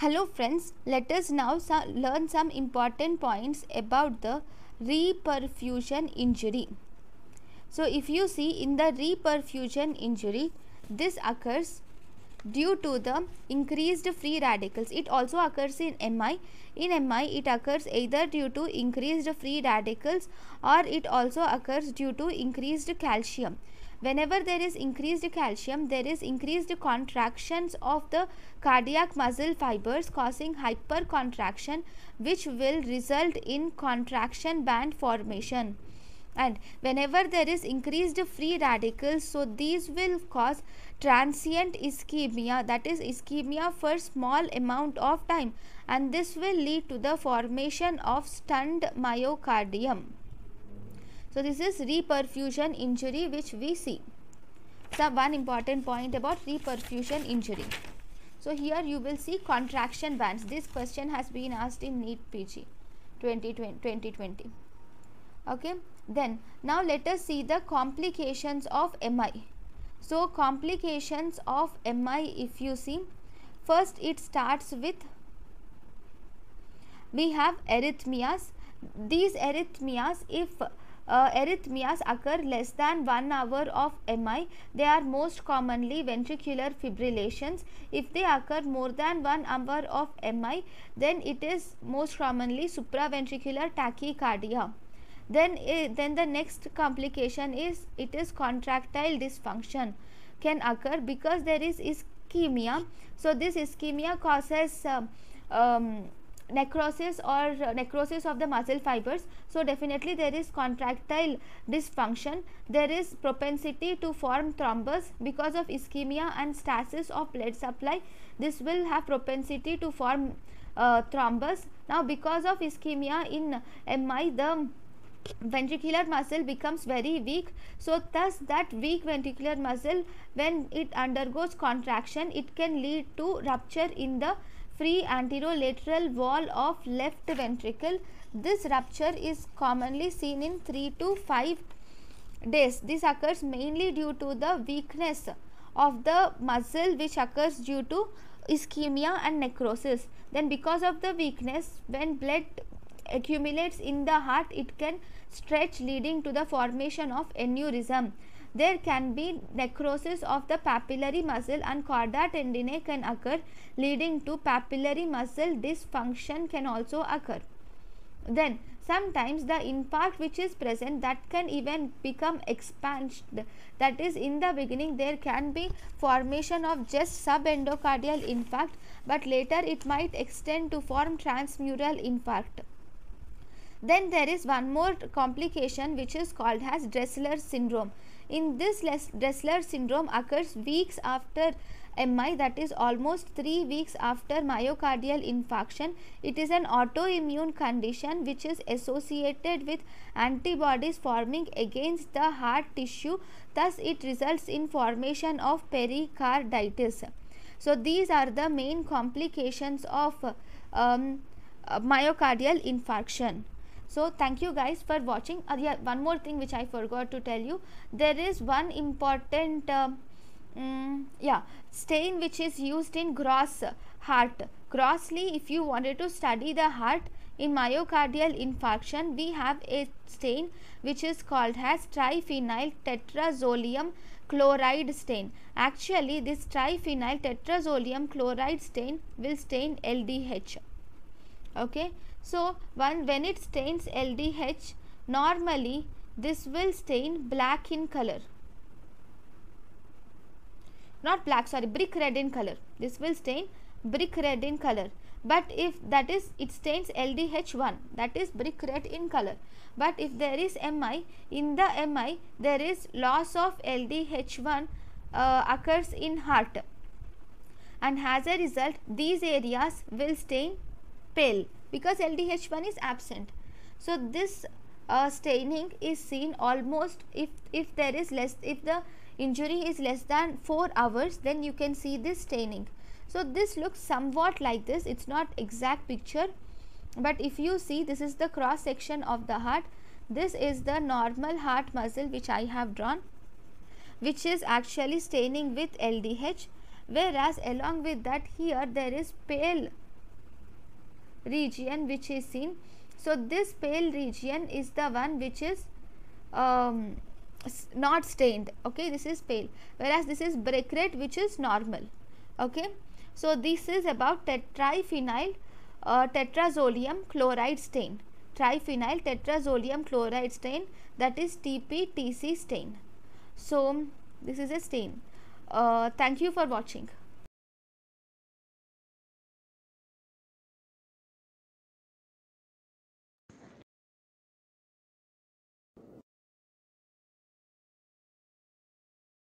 Hello friends, let us now so learn some important points about the reperfusion injury. So if you see in the reperfusion injury, this occurs due to the increased free radicals. It also occurs in Mi. In Mi, it occurs either due to increased free radicals or it also occurs due to increased calcium. Whenever there is increased calcium, there is increased contractions of the cardiac muscle fibers causing hypercontraction which will result in contraction band formation and whenever there is increased free radicals so these will cause transient ischemia that is ischemia for small amount of time and this will lead to the formation of stunned myocardium so this is reperfusion injury which we see so one important point about reperfusion injury so here you will see contraction bands this question has been asked in neat pg 2020, 2020 okay then now let us see the complications of mi so complications of mi if you see first it starts with we have arrhythmias these arrhythmias if uh, arrhythmias occur less than 1 hour of MI. They are most commonly ventricular fibrillations. If they occur more than 1 hour of MI, then it is most commonly supraventricular tachycardia. Then, uh, then the next complication is it is contractile dysfunction can occur because there is ischemia. So, this ischemia causes um, um, necrosis or uh, necrosis of the muscle fibers. So, definitely there is contractile dysfunction. There is propensity to form thrombus because of ischemia and stasis of blood supply. This will have propensity to form uh, thrombus. Now, because of ischemia in MI, the ventricular muscle becomes very weak so thus that weak ventricular muscle when it undergoes contraction it can lead to rupture in the free anterolateral wall of left ventricle this rupture is commonly seen in 3 to 5 days this occurs mainly due to the weakness of the muscle which occurs due to ischemia and necrosis then because of the weakness when blood accumulates in the heart, it can stretch leading to the formation of aneurysm. There can be necrosis of the papillary muscle and chorda tendine can occur leading to papillary muscle dysfunction can also occur. Then sometimes the infarct which is present that can even become expanded that is in the beginning there can be formation of just subendocardial infarct but later it might extend to form transmural infarct. Then there is one more complication which is called as Dressler syndrome. In this Dressler syndrome occurs weeks after MI that is almost 3 weeks after myocardial infarction. It is an autoimmune condition which is associated with antibodies forming against the heart tissue thus it results in formation of pericarditis. So these are the main complications of um, myocardial infarction so thank you guys for watching uh, yeah, one more thing which i forgot to tell you there is one important uh, mm, yeah stain which is used in gross heart grossly if you wanted to study the heart in myocardial infarction we have a stain which is called as triphenyl tetrazolium chloride stain actually this triphenyl tetrazolium chloride stain will stain ldh okay so one when it stains LDH normally this will stain black in color not black sorry brick red in color this will stain brick red in color but if that is it stains LDH1 that is brick red in color but if there is MI in the MI there is loss of LDH1 uh, occurs in heart and as a result these areas will stain pale because LDH1 is absent. So this uh, staining is seen almost if, if there is less, if the injury is less than 4 hours then you can see this staining. So this looks somewhat like this, it's not exact picture but if you see this is the cross section of the heart, this is the normal heart muscle which I have drawn which is actually staining with LDH whereas along with that here there is pale region which is seen so this pale region is the one which is um, not stained okay this is pale whereas this is red which is normal okay so this is about tetraphenyl uh, tetrazolium chloride stain triphenyl tetrazolium chloride stain that is TPTC stain so this is a stain uh, thank you for watching